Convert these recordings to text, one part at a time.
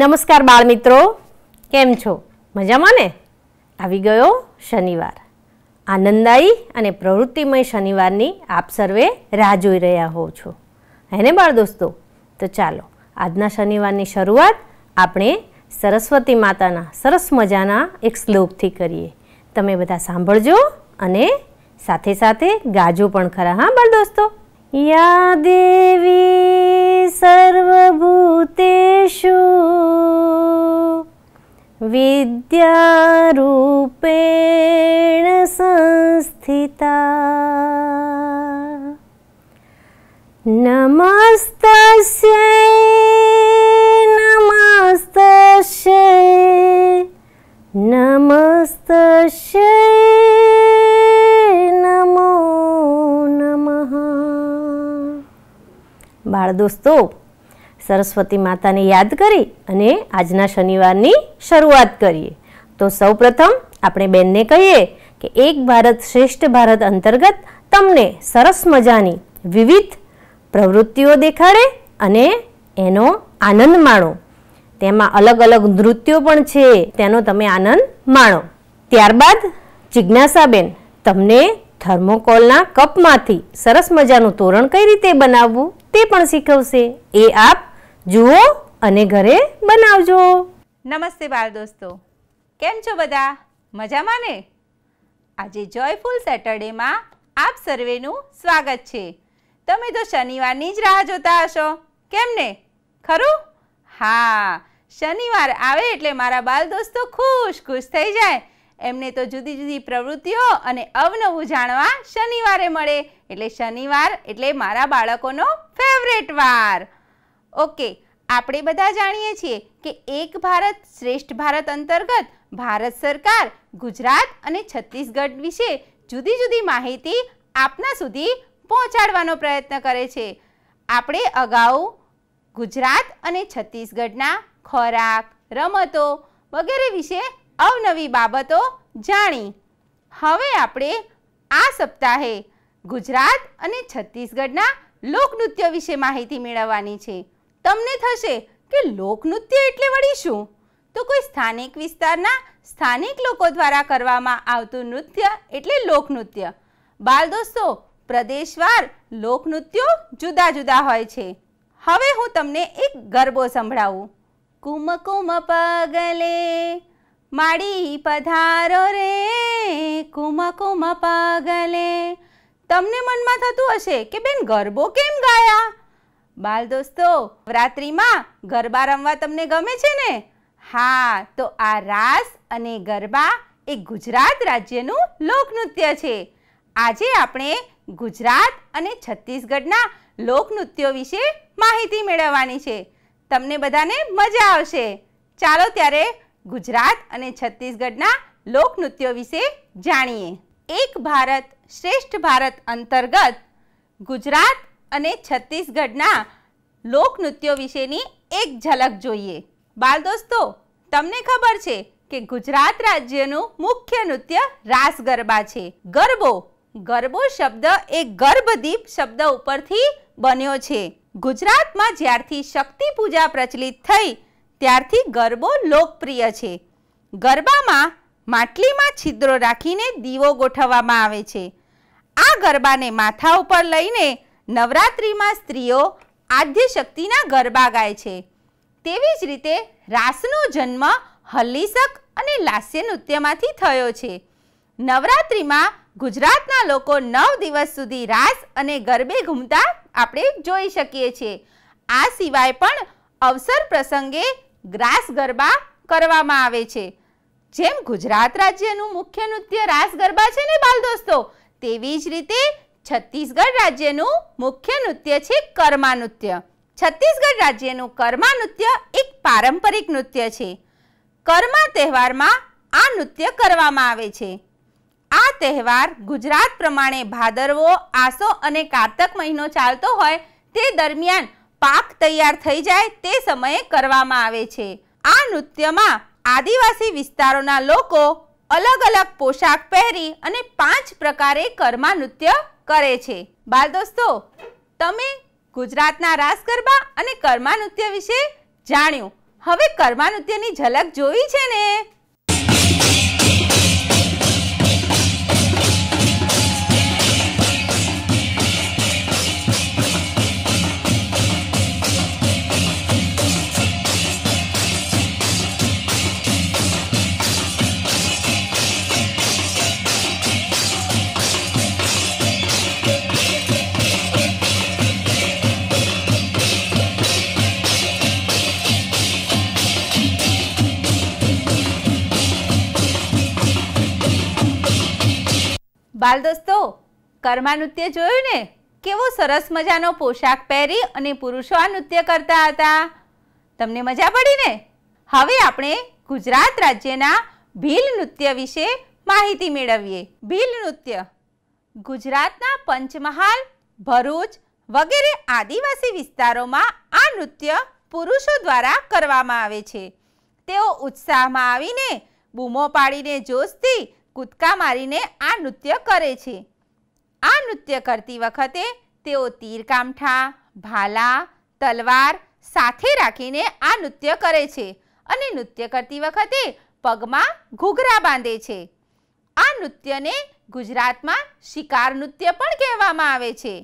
નમસ્કાર બાળમિત્રો કેમ છો મજામાં ને આવી ગયો શનિવાર આનંદાયી અને પ્રવૃત્તિમય શનિવારની આપ સર્વે રાહ જોઈ રહ્યા હો છો હેને ને બાળ દોસ્તો તો ચાલો આજના શનિવારની શરૂઆત આપણે સરસ્વતી માતાના સરસ મજાના એક શ્લોકથી કરીએ તમે બધા સાંભળજો અને સાથે સાથે ગાજો પણ ખરા હા બાળ દોસ્તો યા દેવી सर्वभूतेषु विद्यारूपेण संस्थिता नमस्तस्य બાળ દોસ્તો સરસ્વતી માતાને યાદ કરી અને આજના શનિવારની શરૂઆત કરીએ તો સૌપ્રથમ આપણે બેનને કહીએ કે એક ભારત શ્રેષ્ઠ ભારત અંતર્ગત તમને સરસ મજાની વિવિધ પ્રવૃત્તિઓ દેખાડે અને એનો આનંદ માણો તેમાં અલગ અલગ નૃત્યો પણ છે તેનો તમે આનંદ માણો ત્યારબાદ જિજ્ઞાસાબેન તમને થર્મોકોલના કપમાંથી સરસ મજાનું તોરણ કઈ રીતે બનાવવું તે પણ શીખવશે એ આપ જુઓ અને ઘરે બનાવજો નમસ્તે બાળ દોસ્તો કેમ છો બધા મજામાં ને આજે જોયફુલ સેટરડેમાં આપ સર્વેનું સ્વાગત છે તમે તો શનિવારની જ રાહ જોતા હશો કેમ ને ખરું હા શનિવાર આવે એટલે મારા બાળ દોસ્તો ખુશ ખુશ થઈ જાય એમને તો જુદી જુદી પ્રવૃત્તિઓ અને અવનવું જાણવા શનિવારે મળે એટલે શનિવાર એટલે મારા બાળકોનો ફેવરેટ વાર ઓકે આપણે બધા જાણીએ છીએ કે એક ભારત શ્રેષ્ઠ ભારત અંતર્ગત ભારત સરકાર ગુજરાત અને છત્તીસગઢ વિશે જુદી જુદી માહિતી આપના સુધી પહોંચાડવાનો પ્રયત્ન કરે છે આપણે અગાઉ ગુજરાત અને છત્તીસગઢના ખોરાક રમતો વગેરે વિશે અવનવી બાબતો જાણી હવે આપણે આ સપ્તાહે ગુજરાત અને છત્તીસગઢના લોકનૃત્ય વિશે માહિતી મેળવવાની છે તમને થશે કે લોકનૃત્ય એટલે વળી શું તો કોઈ સ્થાનિક વિસ્તારના સ્થાનિક લોકો દ્વારા કરવામાં આવતું નૃત્ય એટલે લોકનૃત્ય બાલ દોસ્તો પ્રદેશવાર લોકનૃત્યો જુદા જુદા હોય છે હવે હું તમને એક ગરબો સંભળાવું કુમ કુમ પગલે માડી પધારો રે કુમા કુમા પાગલે તમને મનમાં થતું હશે કે બેન ગરબો કેમ ગાયા બાલ દોસ્તો રાત્રિમાં ગરબા રમવા તમને ગમે છે ને હા તો આ રાસ અને ગરબા એ ગુજરાત રાજ્યનું લોકનૃત્ય છે આજે આપણે ગુજરાત અને છત્તીસગઢના લોકનૃત્યો વિશે માહિતી મેળવવાની છે તમને બધાને મજા આવશે ચાલો ત્યારે ગુજરાત અને છત્તીસગઢના લોકનૃત્યો વિશે જાણીએ એક ભારત શ્રેષ્ઠ ભારત અંતર્ગત ગુજરાત અને છત્તીસગઢના લોકનૃત્યો વિશેની એક ઝલક જોઈએ બાળ દોસ્તો તમને ખબર છે કે ગુજરાત રાજ્યનું મુખ્ય નૃત્ય રાસ ગરબા છે ગરબો ગરબો શબ્દ એ ગર્ભદીપ શબ્દ ઉપરથી બન્યો છે ગુજરાતમાં જ્યારથી શક્તિ પૂજા પ્રચલિત થઈ ત્યારથી ગરબો લોકપ્રિય છે ગરબામાં માટલીમાં છિદ્રો રાખીને દીવો ગોઠવવામાં આવે છે આ ગરબાને માથા ઉપર લઈને નવરાત્રિમાં સ્ત્રીઓ આદ્ય શક્તિના ગરબા ગાય છે તેવી જ રીતે રાસનો જન્મ હલ્લીસક અને લાસ્ય નૃત્યમાંથી થયો છે નવરાત્રિમાં ગુજરાતના લોકો નવ દિવસ સુધી રાસ અને ગરબે ઘૂમતા આપણે જોઈ શકીએ છીએ આ સિવાય પણ અવસર પ્રસંગે ગ્રાસ ગરબા કરવામાં આવે છે જેમ ગુજરાત રાજ્યનું મુખ્ય નૃત્ય રાસ ગરબા છે ને બાલ દોસ્તો તેવી જ રીતે છત્તીસગઢ રાજ્યનું મુખ્ય નૃત્ય છે કર્મા નૃત્ય છત્તીસગઢ રાજ્યનું કર્મા નૃત્ય એક પારંપરિક નૃત્ય છે કર્મા તહેવારમાં આ નૃત્ય કરવામાં આવે છે આ તહેવાર ગુજરાત પ્રમાણે ભાદરવો આસો અને કારતક મહિનો ચાલતો હોય તે દરમિયાન પાક તૈયાર થઈ જાય તે સમયે કરવામાં આવે છે આ નૃત્યમાં આદિવાસી વિસ્તારોના લોકો અલગ અલગ પોશાક પહેરી અને પાંચ પ્રકારે કર્મા નૃત્ય કરે છે બાળ દોસ્તો તમે ગુજરાતના રાસ ગરબા અને કર્મા નૃત્ય વિશે જાણ્યું હવે કર્મા નૃત્યની ઝલક જોઈ છે ને બાલ દોસ્તો કર્મા નૃત્ય જોયું ને કેવો સરસ મજાનો પોશાક પહેરી અને પુરુષો આ નૃત્ય કરતા હતા તમને મજા પડી ને હવે આપણે ગુજરાત રાજ્યના ભીલ નૃત્ય વિશે માહિતી મેળવીએ ભીલ નૃત્ય ગુજરાતના પંચમહાલ ભરૂચ વગેરે આદિવાસી વિસ્તારોમાં આ નૃત્ય પુરુષો દ્વારા કરવામાં આવે છે તેઓ ઉત્સાહમાં આવીને બૂમો પાડીને જોશથી કૂદકા મારીને આ નૃત્ય કરે છે આ નૃત્ય કરતી વખતે તેઓ તીરકામઠા ભાલા તલવાર સાથે રાખીને આ નૃત્ય કરે છે અને નૃત્ય કરતી વખતે પગમાં ઘૂઘરા બાંધે છે આ નૃત્યને ગુજરાતમાં શિકાર નૃત્ય પણ કહેવામાં આવે છે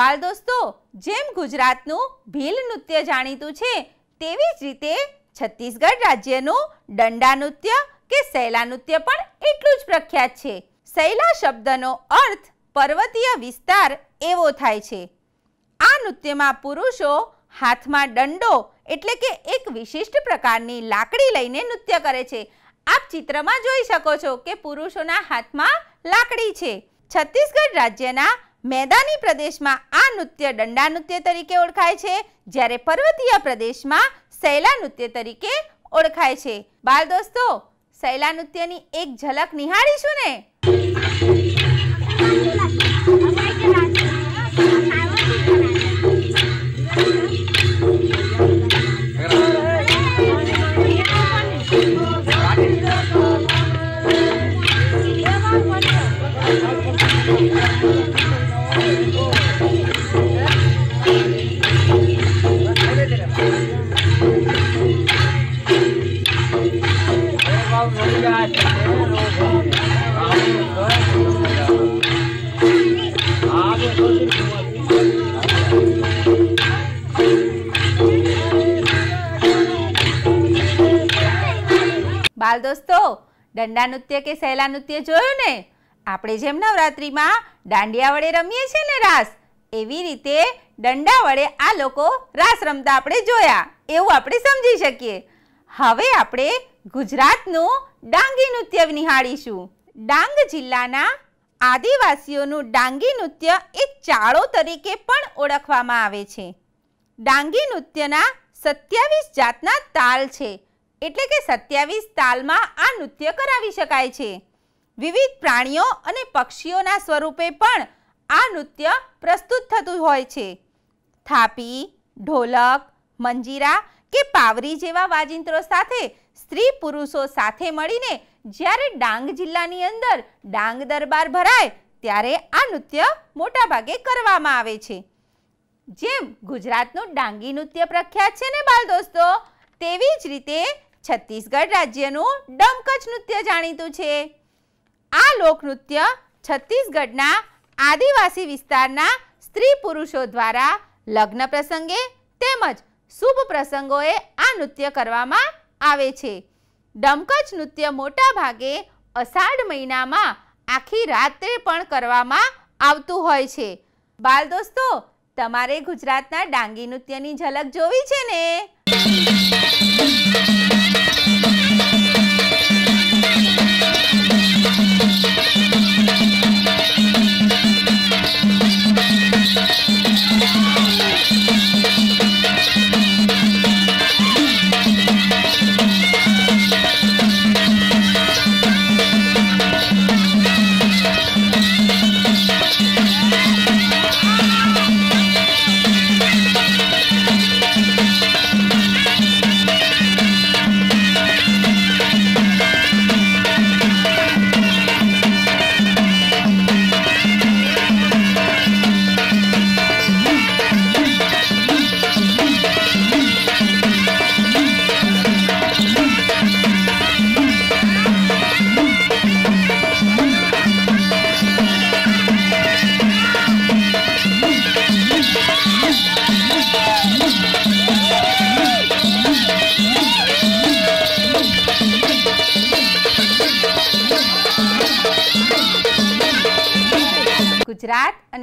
બાળ દોસ્તો જેમ ગુજરાતનું ભીલ નૃત્ય જાણીતું છે તેવી જ રીતે છત્તીસગઢ રાજ્યનું દંડા નૃત્ય કે શૈલા નૃત્ય પણ એટલું જ પ્રખ્યાત છે શૈલા શબ્દનો અર્થ પર્વતીય વિસ્તાર એવો થાય છે આ નૃત્યમાં પુરુષો હાથમાં દંડો એટલે કે એક વિશિષ્ટ પ્રકારની લાકડી લઈને નૃત્ય કરે છે આપ ચિત્રમાં જોઈ શકો છો કે પુરુષોના હાથમાં લાકડી છે છત્તીસગઢ રાજ્યના મેદાની પ્રદેશમાં આ નૃત્ય દંડા નૃત્ય તરીકે ઓળખાય છે જ્યારે પર્વતીય પ્રદેશમાં શૈલા નૃત્ય તરીકે ઓળખાય છે બાળ દોસ્તો શૈલા નૃત્યની એક ઝલક નિહાળીશું ને દંડા નૃત્ય કે સહેલા નૃત્ય જોયું ને આપણે જેમ નવરાત્રિમાં દાંડિયા વડે રમીએ છીએ ને રાસ એવી રીતે દંડા વડે આ લોકો રાસ રમતા આપણે જોયા એવું આપણે સમજી શકીએ હવે આપણે ગુજરાતનું ડાંગી નૃત્ય નિહાળીશું ડાંગ જિલ્લાના આદિવાસીઓનું ડાંગી નૃત્ય એક ચાળો તરીકે પણ ઓળખવામાં આવે છે ડાંગી નૃત્યના સત્યાવીસ જાતના તાલ છે એટલે કે સત્યાવીસ તાલમાં આ નૃત્ય કરાવી શકાય છે વિવિધ પ્રાણીઓ અને પક્ષીઓના સ્વરૂપે પણ આ નૃત્ય પ્રસ્તુત થતું હોય છે થાપી ઢોલક મંજીરા કે પાવરી જેવા વાજિંત્રો સાથે સ્ત્રી પુરુષો સાથે મળીને જ્યારે ડાંગ જિલ્લાની અંદર ડાંગ દરબાર ભરાય ત્યારે આ નૃત્ય મોટાભાગે કરવામાં આવે છે જેમ ગુજરાતનું ડાંગી નૃત્ય પ્રખ્યાત છે ને બાળ દોસ્તો તેવી જ રીતે છત્તીસગઢ રાજ્યનું ડમકચ નૃત્ય જાણીતું છે આ લોકનૃત્ય છત્તીસગઢના આદિવાસી વિસ્તારના સ્ત્રી પુરુષો દ્વારા લગ્ન પ્રસંગે તેમજ શુભ પ્રસંગોએ આ નૃત્ય કરવામાં આવે છે ડમકચ નૃત્ય મોટા ભાગે અષાઢ મહિનામાં આખી રાત્રે પણ કરવામાં આવતું હોય છે બાલ દોસ્તો તમારે ગુજરાતના ડાંગી નૃત્યની ઝલક જોવી છે ને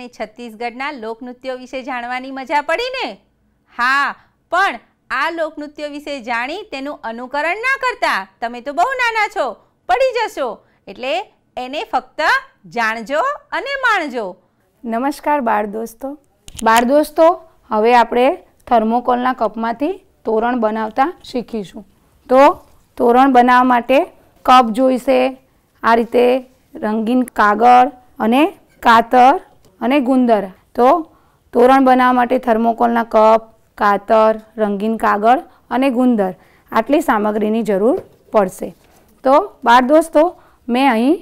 તમને છત્તીસગઢના લોકનૃત્યો વિશે જાણવાની મજા પડી ને હા પણ આ લોકનૃત્યો વિશે જાણી તેનું અનુકરણ ના કરતા તમે તો બહુ નાના છો પડી જશો એટલે એને ફક્ત જાણજો અને માણજો નમસ્કાર બાળ દોસ્તો બાળ દોસ્તો હવે આપણે થર્મોકોલના કપમાંથી તોરણ બનાવતા શીખીશું તો તોરણ બનાવવા માટે કપ જોઈશે આ રીતે રંગીન કાગળ અને કાતર અને ગુંદર તો તોરણ બનાવવા માટે થર્મોકોલના કપ કાતર રંગીન કાગળ અને ગુંદર આટલી સામગ્રીની જરૂર પડશે તો બાર દોસ્તો મેં અહીં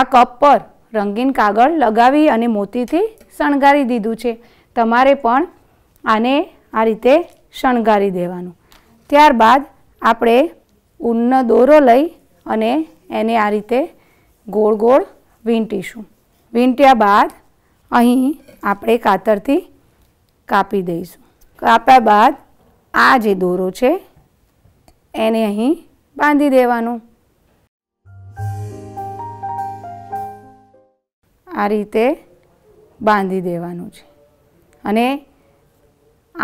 આ કપ પર રંગીન કાગળ લગાવી અને મોતીથી શણગારી દીધું છે તમારે પણ આને આ રીતે શણગારી દેવાનું ત્યારબાદ આપણે ઊનનો દોરો લઈ અને એને આ રીતે ગોળ ગોળ વીંટીશું વીંટ્યા બાદ અહીં આપણે કાતરથી કાપી દઈશું કાપ્યા બાદ આ જે દોરો છે એને અહીં બાંધી દેવાનો આ રીતે બાંધી દેવાનું છે અને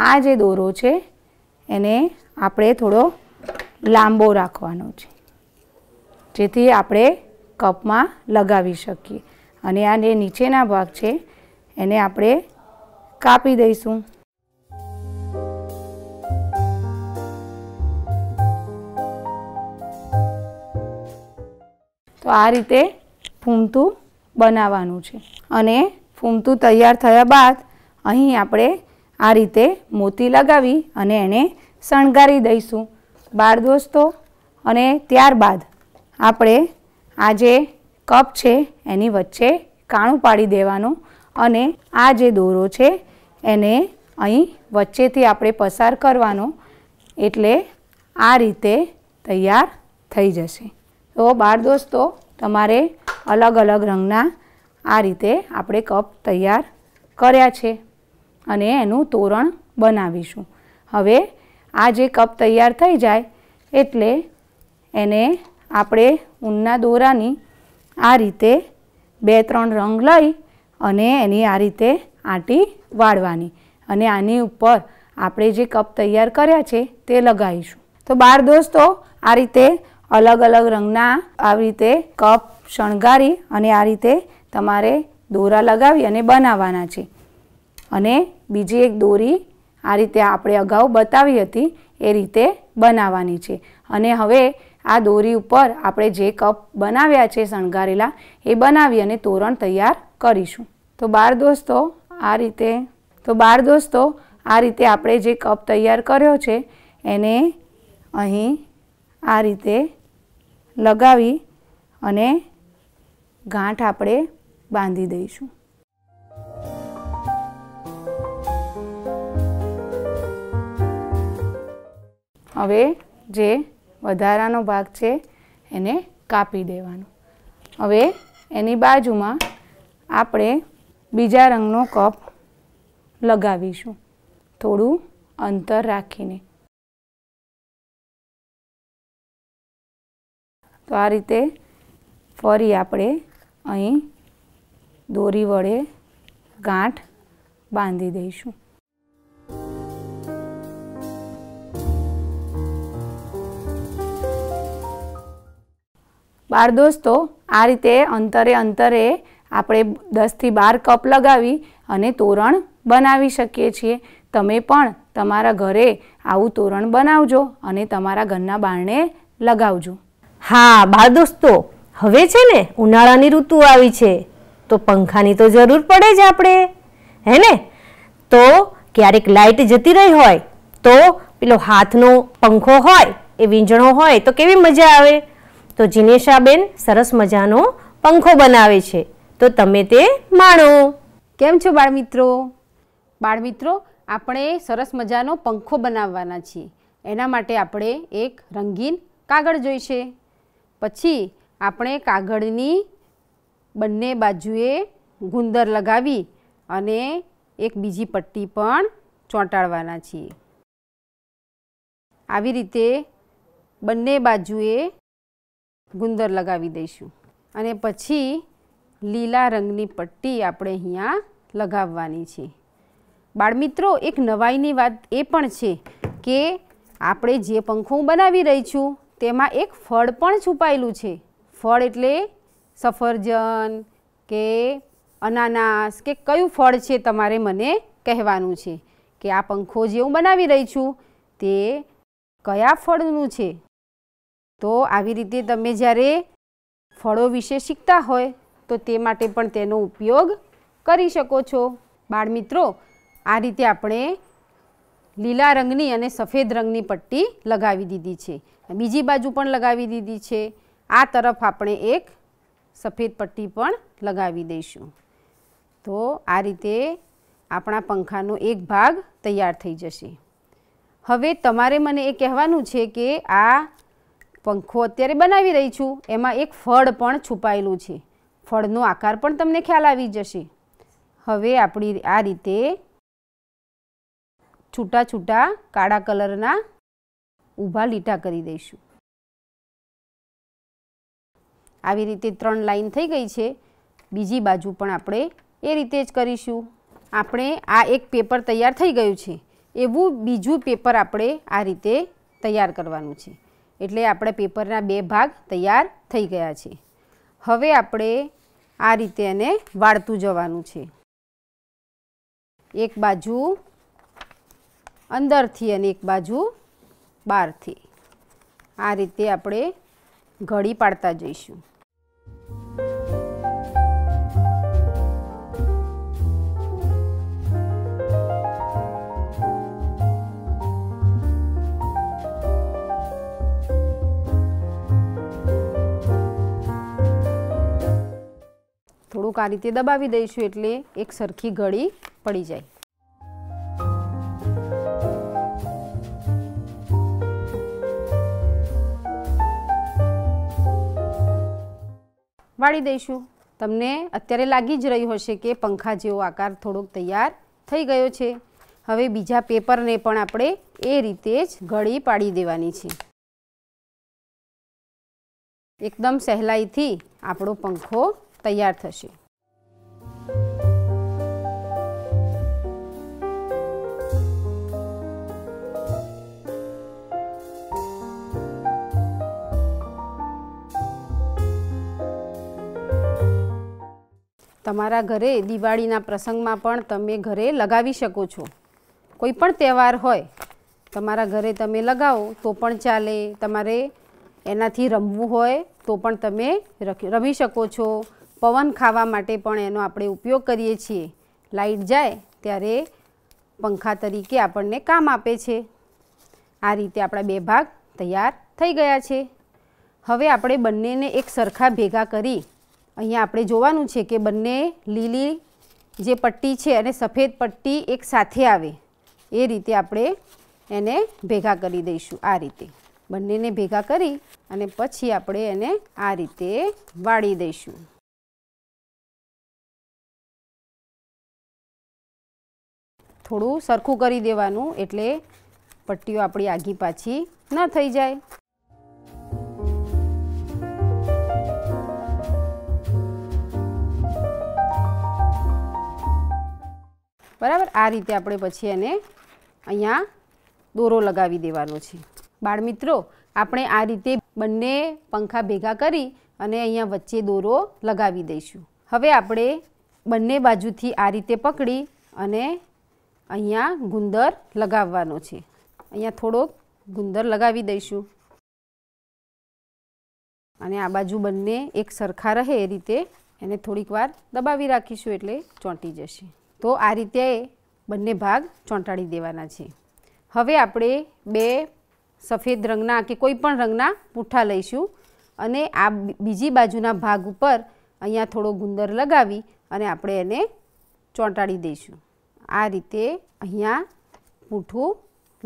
આ જે દોરો છે એને આપણે થોડો લાંબો રાખવાનો છે જેથી આપણે કપમાં લગાવી શકીએ અને આ જે નીચેના ભાગ છે એને આપણે કાપી દઈશું તો આ રીતે ફૂમતું બનાવવાનું છે અને ફૂમતું તૈયાર થયા બાદ અહીં આપણે આ રીતે મોતી લગાવી અને એને શણગારી દઈશું બાળ દોસ્તો અને ત્યારબાદ આપણે આજે કપ છે એની વચ્ચે કાણું પાડી દેવાનું અને આ જે દોરો છે એને અહીં વચ્ચેથી આપણે પસાર કરવાનો એટલે આ રીતે તૈયાર થઈ જશે તો બાળ દોસ્તો તમારે અલગ અલગ રંગના આ રીતે આપણે કપ તૈયાર કર્યા છે અને એનું તોરણ બનાવીશું હવે આ જે કપ તૈયાર થઈ જાય એટલે એને આપણે ઊનના દોરાની આ રીતે બે ત્રણ રંગ લઈ અને એની આ રીતે આંટી વાળવાની અને આની ઉપર આપણે જે કપ તૈયાર કર્યા છે તે લગાવીશું તો બાર દોસ્તો આ રીતે અલગ અલગ રંગના આવી રીતે કપ શણગારી અને આ રીતે તમારે દોરા લગાવી અને બનાવવાના છે અને બીજી એક દોરી આ રીતે આપણે અગાઉ બતાવી હતી એ રીતે બનાવવાની છે અને હવે આ દોરી ઉપર આપણે જે કપ બનાવ્યા છે શણગારેલા એ બનાવી અને તોરણ તૈયાર કરીશું તો બાર દોસ્તો આ રીતે તો બાર દોસ્તો આ રીતે આપણે જે કપ તૈયાર કર્યો છે એને અહીં આ રીતે લગાવી અને ગાંઠ આપણે બાંધી દઈશું હવે જે વધારાનો ભાગ છે એને કાપી દેવાનો હવે એની બાજુમાં આપણે બીજા રંગનો કપ લગાવીશું થોડું અંતર રાખીને તો આ રીતે ફરી આપણે અહીં દોરી વડે ગાંઠ બાંધી દઈશું બાળ દોસ્તો આ રીતે અંતરે અંતરે આપણે દસથી બાર કપ લગાવી અને તોરણ બનાવી શકીએ છીએ તમે પણ તમારા ઘરે આવું તોરણ બનાવજો અને તમારા ઘરના બારણે લગાવજો હા બાર દોસ્તો હવે છે ને ઉનાળાની ઋતુ આવી છે તો પંખાની તો જરૂર પડે જ આપણે હે ને તો ક્યારેક લાઇટ જતી રહી હોય તો પેલો હાથનો પંખો હોય એ વીંજણો હોય તો કેવી મજા આવે તો જીનેશાબેન સરસ મજાનો પંખો બનાવે છે તો તમે તે માણો કેમ છો બાળમિત્રો બાળમિત્રો આપણે સરસ મજાનો પંખો બનાવવાના છીએ એના માટે આપણે એક રંગીન કાગળ જોઈશે પછી આપણે કાગળની બંને બાજુએ ગુંદર લગાવી અને એક બીજી પટ્ટી પણ ચોંટાડવાના છીએ આવી રીતે બંને બાજુએ ગુંદર લગાવી દઈશું અને પછી લીલા રંગની પટ્ટી આપણે અહીંયા લગાવવાની છે બાળમિત્રો એક નવાઈની વાત એ પણ છે કે આપણે જે પંખો હું બનાવી રહી છું તેમાં એક ફળ પણ છુપાયેલું છે ફળ એટલે સફરજન કે અનાનાસ કે કયું ફળ છે તમારે મને કહેવાનું છે કે આ પંખો જે હું બનાવી રહી છું તે કયા ફળનું છે તો આવી રીતે તમે જ્યારે ફળો વિશે શીખતા હોય તો તે માટે પણ તેનો ઉપયોગ કરી શકો છો બાળ મિત્રો આ રીતે આપણે લીલા રંગની અને સફેદ રંગની પટ્ટી લગાવી દીધી છે બીજી બાજુ પણ લગાવી દીધી છે આ તરફ આપણે એક સફેદ પટ્ટી પણ લગાવી દઈશું તો આ રીતે આપણા પંખાનો એક ભાગ તૈયાર થઈ જશે હવે તમારે મને એ કહેવાનું છે કે આ પંખો અત્યારે બનાવી રહી છું એમાં એક ફળ પણ છુપાયેલું છે ફળનો આકાર પણ તમને ખ્યાલ આવી જશે હવે આપણી આ રીતે છૂટા છૂટા કાળા કલરના ઊભા લીટા કરી દઈશું આવી રીતે ત્રણ લાઈન થઈ ગઈ છે બીજી બાજુ પણ આપણે એ રીતે જ કરીશું આપણે આ એક પેપર તૈયાર થઈ ગયું છે એવું બીજું પેપર આપણે આ રીતે તૈયાર કરવાનું છે એટલે આપણે પેપરના બે ભાગ તૈયાર થઈ ગયા છે હવે આપણે આ રીતે એને વાળતું જવાનું છે એક બાજુ અંદરથી અને એક બાજુ બહારથી આ રીતે આપણે ઘડી પાડતા જઈશું થોડુંક આ રીતે દબાવી દઈશું એટલે એક સરખી ગળી પડી જાય વાળી દઈશું તમને અત્યારે લાગી જ રહ્યું હશે કે પંખા જેવો આકાર થોડોક તૈયાર થઈ ગયો છે હવે બીજા પેપરને પણ આપણે એ રીતે જ ગળી પાડી દેવાની છે એકદમ સહેલાઈથી આપણો પંખો તૈયાર થશે તમારા ઘરે દિવાળીના પ્રસંગમાં પણ તમે ઘરે લગાવી શકો છો કોઈ પણ તહેવાર હોય તમારા ઘરે તમે લગાવો તો પણ ચાલે તમારે એનાથી રમવું હોય તો પણ તમે રમી શકો છો પવન ખાવા માટે પણ એનો આપણે ઉપયોગ કરીએ છીએ લાઇટ જાય ત્યારે પંખા તરીકે આપણને કામ આપે છે આ રીતે આપણા બે ભાગ તૈયાર થઈ ગયા છે હવે આપણે બંનેને એક સરખા ભેગા કરી અહીંયા આપણે જોવાનું છે કે બંને લીલી જે પટ્ટી છે અને સફેદ પટ્ટી એક સાથે આવે એ રીતે આપણે એને ભેગા કરી દઈશું આ રીતે બંનેને ભેગા કરી અને પછી આપણે એને આ રીતે વાળી દઈશું થોડું સરખું કરી દેવાનું એટલે પટ્ટીઓ આપણી આઘી પાછી ન થઈ જાય બરાબર આ રીતે આપણે પછી એને અહીંયા દોરો લગાવી દેવાનો છે બાળમિત્રો આપણે આ રીતે બંને પંખા ભેગા કરી અને અહીંયા વચ્ચે દોરો લગાવી દઈશું હવે આપણે બંને બાજુથી આ રીતે પકડી અને અહીંયા ગુંદર લગાવવાનો છે અહીંયા થોડોક ગુંદર લગાવી દઈશું અને આ બાજુ બંને એક સરખા રહે એ રીતે એને થોડીક વાર દબાવી રાખીશું એટલે ચોંટી જશે તો આ રીતે બંને ભાગ ચોંટાડી દેવાના છે હવે આપણે બે સફેદ રંગના કે કોઈ પણ રંગના પૂઠા લઈશું અને આ બીજી બાજુના ભાગ ઉપર અહીંયા થોડો ગુંદર લગાવી અને આપણે એને ચોંટાડી દઈશું આ રીતે અહીંયા પૂઠું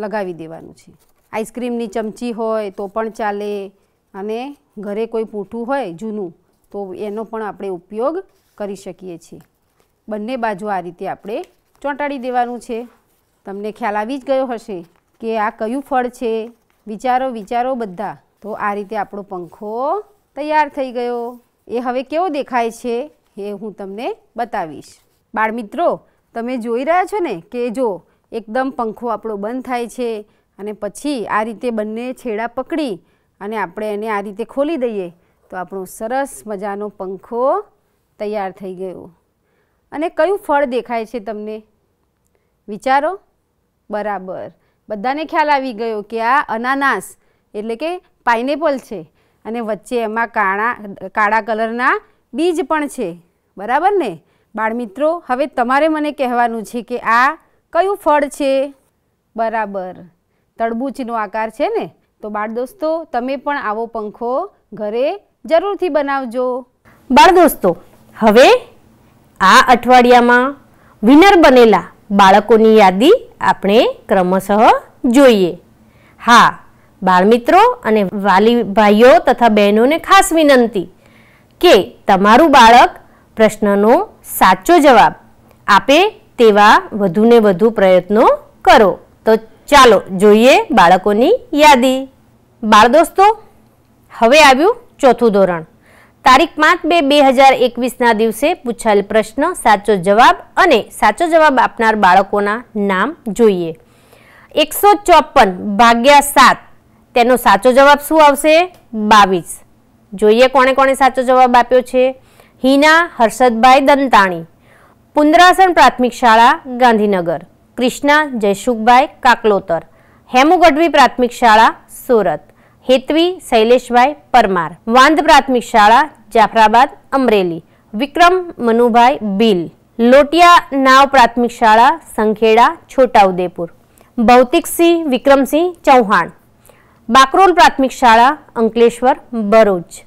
લગાવી દેવાનું છે આઈસ્ક્રીમની ચમચી હોય તો પણ ચાલે અને ઘરે કોઈ પૂઠું હોય જૂનું તો એનો પણ આપણે ઉપયોગ કરી શકીએ છીએ બંને બાજુ આ રીતે આપણે ચોંટાડી દેવાનું છે તમને ખ્યાલ આવી જ ગયો હશે કે આ કયું ફળ છે વિચારો વિચારો બધા તો આ રીતે આપણો પંખો તૈયાર થઈ ગયો એ હવે કેવો દેખાય છે એ હું તમને બતાવીશ બાળમિત્રો મિત્રો તમે જોઈ રહ્યા છો ને કે જો એકદમ પંખો આપણો બંધ થાય છે અને પછી આ રીતે બંને છેડા પકડી અને આપણે એને આ રીતે ખોલી દઈએ તો આપણો સરસ મજાનો પંખો તૈયાર થઈ ગયો અને કયું ફળ દેખાય છે તમને વિચારો બરાબર બધાને ખ્યાલ આવી ગયો કે આ અનાનાસ એટલે કે પાઇનેપલ છે અને વચ્ચે એમાં કાળા કાળા કલરના બીજ પણ છે બરાબર ને બાળમિત્રો હવે તમારે મને કહેવાનું છે કે આ કયું ફળ છે બરાબર તડબૂચનો આકાર છે ને તો બાળદોસ્તો તમે પણ આવો પંખો ઘરે જરૂરથી બનાવજો બાળદોસ્તો હવે આ અઠવાડિયામાં વિનર બનેલા બાળકોની યાદી આપણે ક્રમશઃ જોઈએ હા બાળમિત્રો અને વાલી ભાઈઓ તથા બહેનોને ખાસ વિનંતી કે તમારું બાળક પ્રશ્નનો સાચો જવાબ આપે તેવા વધુને વધુ પ્રયત્નો કરો તો ચાલો જોઈએ બાળકોની યાદી બાળ દોસ્તો હવે આવ્યું ચોથું ધોરણ તારીખ પાંચ બે બે હજાર એકવીસના દિવસે પૂછાયેલ પ્રશ્ન સાચો જવાબ અને સાચો જવાબ આપનાર બાળકોના નામ જોઈએ એકસો ચોપન ભાગ્યા સાત તેનો સાચો જવાબ શું આવશે બાવીસ જોઈએ કોણે કોણે સાચો જવાબ આપ્યો છે હિના હર્ષદભાઈ દંતાણી પુંદરાસન પ્રાથમિક શાળા ગાંધીનગર ક્રિષ્ના જયસુખભાઈ કાકલોતર હેમુ ગઢવી પ્રાથમિક શાળા સુરત હેતવી શૈલેષભાઈ પરમાર વાંધ પ્રાથમિક શાળા જાફરાબાદ અમરેલી વિક્રમ મનુભાઈ બિલ લોટિયા નાવ પ્રાથમિક શાળા સંખેડા છોટાઉદેપુર ભૌતિકસિંહ વિક્રમસિંહ ચૌહાણ બાકરોલ પ્રાથમિક શાળા અંકલેશ્વર ભરૂચ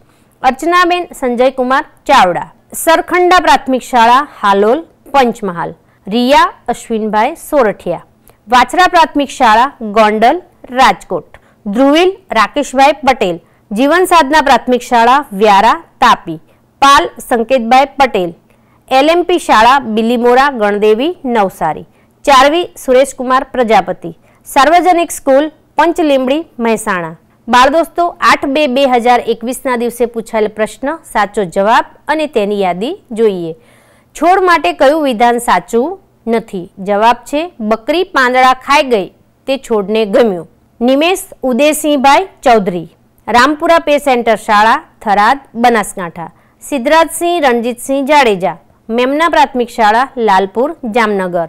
અર્ચનાબેન સંજયકુમાર ચાવડા સરખંડા પ્રાથમિક શાળા હાલોલ પંચમહાલ રિયા અશ્વિનભાઈ સોરઠિયા વાછરા પ્રાથમિક શાળા ગોંડલ રાજકોટ ધ્રુવિલ રાકેશભાઈ પટેલ જીવન સાધના પ્રાથમિક શાળા વ્યારા તાપી પાલ સંકેતભાઈ પટેલ એલએમપી શાળા બિલીમોરા ગણદેવી નવસારી ચારવી સુરેશકુમાર પ્રજાપતિ સાર્વજનિક સ્કૂલ પંચલીમડી મહેસાણા બાળદોસ્તો આઠ બે બે હજાર એકવીસના દિવસે પૂછાયેલ પ્રશ્ન સાચો જવાબ અને તેની યાદી જોઈએ છોડ માટે કયું વિધાન સાચું નથી જવાબ છે બકરી પાંદડા ખાઈ ગઈ તે છોડને ગમ્યું નિમેશ ઉદયસિંહભાઈ ચૌધરી રામપુરા પે સેન્ટર શાળા થરાદ બનાસકાંઠા સિદ્ધરાજસિંહ રણજીતસિંહ જાડેજા મેમના પ્રાથમિક શાળા લાલપુર જામનગર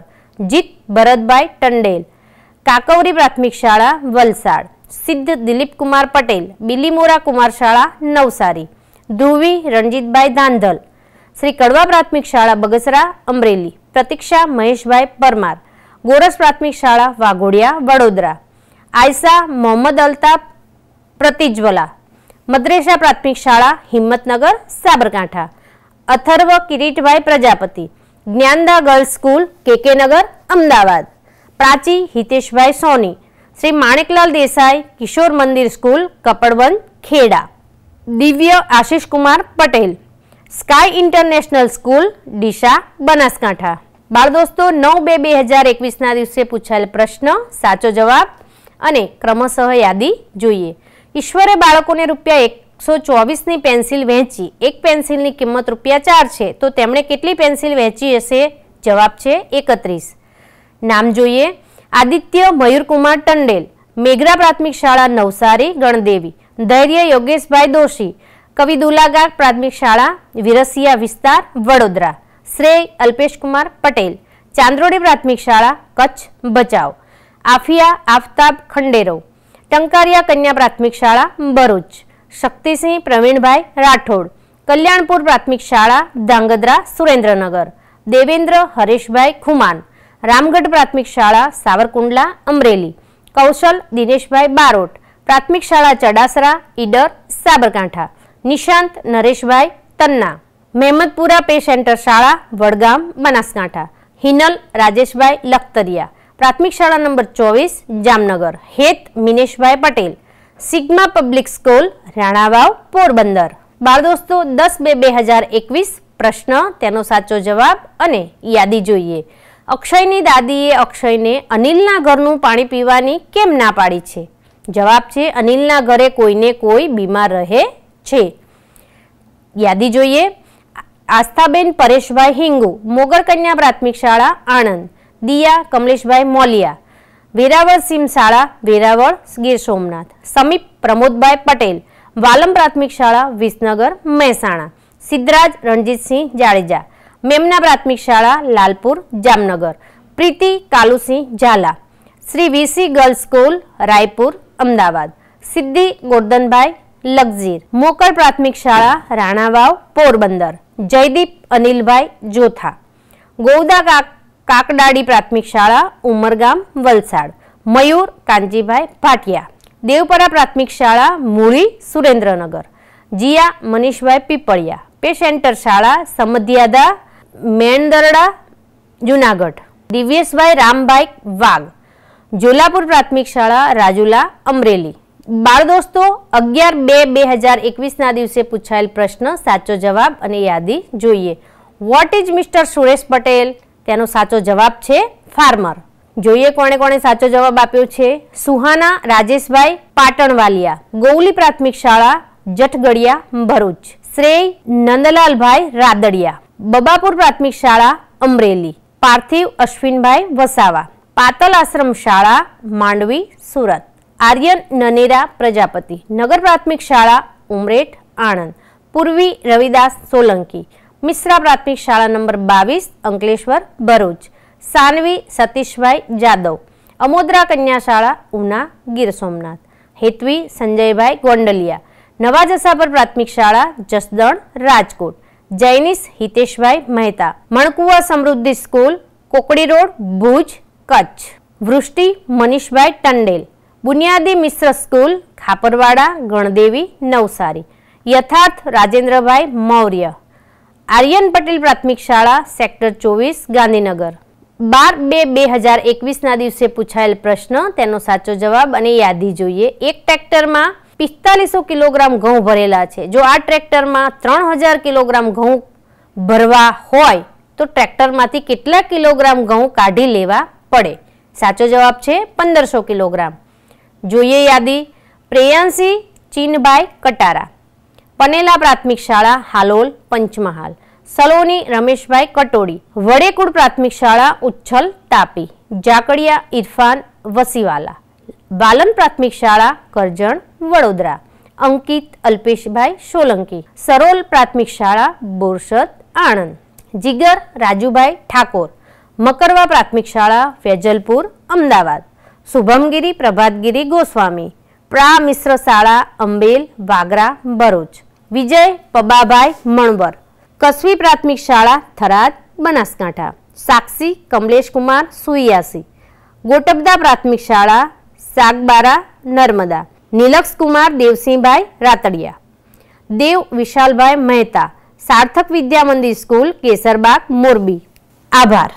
જીત ભરતભાઈ ટંડેલ કાકવરી પ્રાથમિક શાળા વલસાડ સિદ્ધ દિલીપ કુમાર પટેલ બિલીમોરા કુમાર શાળા નવસારી ધ્રુવી રણજીતભાઈ ધાંધલ શ્રી કડવા પ્રાથમિક શાળા બગસરા અમરેલી પ્રતિક્ષા મહેશભાઈ પરમાર ગોરસ પ્રાથમિક શાળા વાઘોડિયા વડોદરા આયસા મોહમ્મદ અલ્તાફ પ્રતિજ્વલા મદ્રેસા પ્રાથમિક શાળા Himmatnagar Sabarkantha Atharva Kiritbhai Prajapati Jnanada girls school KKNagar Ahmedabad Prachi Hiteshbhai Soni Shri Maneklal Desai Kishore Mandir school Kapadvan Kheda Divya Ashishkumar Patel sky international school Deesa Banaskantha બાળ દોસ્તો નવ બે બે હજાર એકવીસના દિવસે પૂછાયેલ પ્રશ્ન સાચો જવાબ અને ક્રમશઃ યાદી જોઈએ ઈશ્વરે બાળકોને રૂપિયા એકસો ચોવીસની પેન્સિલ વહેંચી એક પેન્સિલની કિંમત રૂપિયા ચાર છે તો તેમણે કેટલી પેન્સિલ વહેંચી હશે જવાબ છે એકત્રીસ નામ જોઈએ આદિત્ય મયુરકુમાર ટંડેલ મેઘરા પ્રાથમિક શાળા નવસારી ગણદેવી ધૈર્ય યોગેશભાઈ દોશી કવિ દુલાગાર પ્રાથમિક શાળા વિરસિયા વિસ્તાર વડોદરા શ્રેય અલ્પેશકુમાર પટેલ ચાંદ્રોડી પ્રાથમિક શાળા કચ્છ બચાવ આફિયા આફતાબ ખંડેરો ટંકારિયા કન્યા પ્રાથમિક શાળા ભરૂચ શક્તિસિંહ પ્રવીણભાઈ રાઠોડ કલ્યાણપુર પ્રાથમિક શાળા ધાંગધ્રા સુરેન્દ્રનગર દેવેન્દ્ર હરેશભાઈ ખુમાન રામગઢ પ્રાથમિક શાળા સાવરકુંડલા અમરેલી કૌશલ દિનેશભાઈ બારોટ પ્રાથમિક શાળા ચડાસરા ઈડર સાબરકાંઠા નિશાંત નરેશભાઈ તન્ના મહેમદપુરા પે સેન્ટર શાળા વડગામ બનાસકાંઠા હિનલ રાજેશભાઈ લખતરિયા પ્રાથમિક શાળા નંબર ચોવીસ Jamnagar Het Mineshbhai Patel sigma public school Ranavav Porbandar બાળ દોસ્તો દસ બે બે હજાર એકવીસ પ્રશ્ન તેનો સાચો જવાબ અને યાદી જોઈએ અક્ષયની દાદીએ અક્ષયને અનિલના ઘરનું પાણી પીવાની કેમ ના પાડી છે જવાબ છે અનિલના ઘરે કોઈને કોઈ બીમાર રહે છે યાદી જોઈએ આસ્થાબેન પરેશભાઈ હિંગુ મોગર કન્યા પ્રાથમિક શાળા આણંદ દિયા કમલેશભાઈ મોલિયા વેરાવળ સીમ શાળા વેરાવળ ગીર સોમનાથ સમીપ પ્રમોદભાઈ પટેલ વાલમ પ્રાથમિક શાળા વિસનગર મહેસાણા સિદ્ધરાજ રણજીતસિંહ જાડેજા મેમના પ્રાથમિક શાળા Lalpur Jamnagar Preeti Kalusinh Jhala Shri V C girls school Raipur Ahmedabad Siddhi Gordhanbhai લગઝીર મોકળ પ્રાથમિક શાળા રાણાવાવ પોરબંદર જયદીપ અનિલભાઈ જોથા ગોવદા કાકડાડી પ્રાથમિક શાળા ઉમરગામ વલસાડ મયુર કાનજીભાઈ ભાટિયા દેવપરા પ્રાથમિક શાળા મૂળી સુરેન્દ્રનગર જીયા મનીષભાઈ પીપળિયા પેશેન્ટર શાળા સમધ્યાદા મેણદરડા જુનાગઢ દિવ્યેશભાઈ રામભાઈ વાઘ જોલાપુર પ્રાથમિક શાળા રાજુલા અમરેલી બાળ દોસ્તો અગિયાર બે બે હજાર એકવીસના દિવસે પૂછાયેલ પ્રશ્ન સાચો જવાબ અને યાદી જોઈએ what is mister Suresh Patel તેનો સાચો જવાબ છે ફાર્મર જોઈએ કોણે કોણે સાચો જવાબ આપ્યો છે સુહાના રાજેશભાઈ પાટણવાલિયા ગૌલી પ્રાથમિક શાળા જઠગડિયા ભરૂચ શ્રેય નંદલાલભાઈ રાદડિયા બબાપુર પ્રાથમિક શાળા અમરેલી પાર્થિવ અશ્વિનભાઈ વસાવા પાતલ આશ્રમ શાળા માંડવી સુરત આર્યન નનેરા પ્રજાપતિ નગર પ્રાથમિક શાળા ઉમરેઠ આણંદ પૂર્વી રવિદાસ સોલંકી મિશ્રા પ્રાથમિક શાળા નંબર બાવીસ અંકલેશ્વર ભરૂચ સાનવી સતીશભાઈ જાદવ અમોદરા કન્યા શાળા ઉના ગીર સોમનાથ હેતવી સંજયભાઈ ગોંડલિયા નવા જસાપર પ્રાથમિક શાળા જસદણ રાજકોટ જૈનિશ હિતેશભાઈ મહેતા મણકુવા સમૃદ્ધિ સ્કૂલ કોકડી રોડ ભુજ કચ્છ વૃષ્ટિ મનીષભાઈ ટંડેલ બુનિયાદી મિશ્ર સ્કૂલ ખાપરવાડા ગણદેવી નવસારી યથાર્થ રાજેન્દ્રભાઈ મૌર્ય આર્યન પટેલ પ્રાથમિક શાળા સેક્ટર ચોવીસ ગાંધીનગર બાર બે બે હજાર એકવીસના દિવસે પૂછાયેલ પ્રશ્ન તેનો સાચો જવાબ અને યાદી જોઈએ એક ટ્રેક્ટરમાં પિસ્તાલીસો કિલોગ્રામ ઘઉં ભરેલા છે જો આ ટ્રેક્ટરમાં ત્રણ હજાર કિલોગ્રામ ઘઉં ભરવા હોય તો ટ્રેક્ટરમાંથી કેટલા કિલોગ્રામ ઘઉં કાઢી લેવા પડે સાચો જવાબ છે પંદરસો કિલોગ્રામ જોઈએ યાદી પ્રેયાંશી ચીનભાઈ કટારા પનેલા પ્રાથમિક શાળા હાલોલ પંચમહાલ સલોની રમેશભાઈ કટોડી વડેકુળ પ્રાથમિક શાળા ઉચ્છલ તાપી જાકડિયા ઇરફાન વસીવાલા બાલન પ્રાથમિક શાળા કરજણ વડોદરા અંકિત અલ્પેશભાઈ સોલંકી સરોલ પ્રાથમિક શાળા બોરસદ આણંદ જીગર રાજુભાઈ ઠાકોર મકરવા પ્રાથમિક શાળા ફેજલપુર અમદાવાદ શુભમગીરી પ્રભાતગીરી ગોસ્વામી પ્રા મિશ્ર શાળા અંબેલ વાગરા ભરૂચ વિજય પબાભાઈ મણવર કસવી પ્રાથમિક શાળા થરાદ બનાસકાંઠા સાક્ષી કમલેશકુમાર સુયાસી ગોટબદા પ્રાથમિક શાળા સાગબારા નર્મદા નીલક્ષકુમાર દેવસિંહભાઈ રાતડિયા દેવ વિશાલભાઈ મહેતા સાર્થક વિદ્યા મંદિર સ્કૂલ કેસરબાગ મોરબી આભાર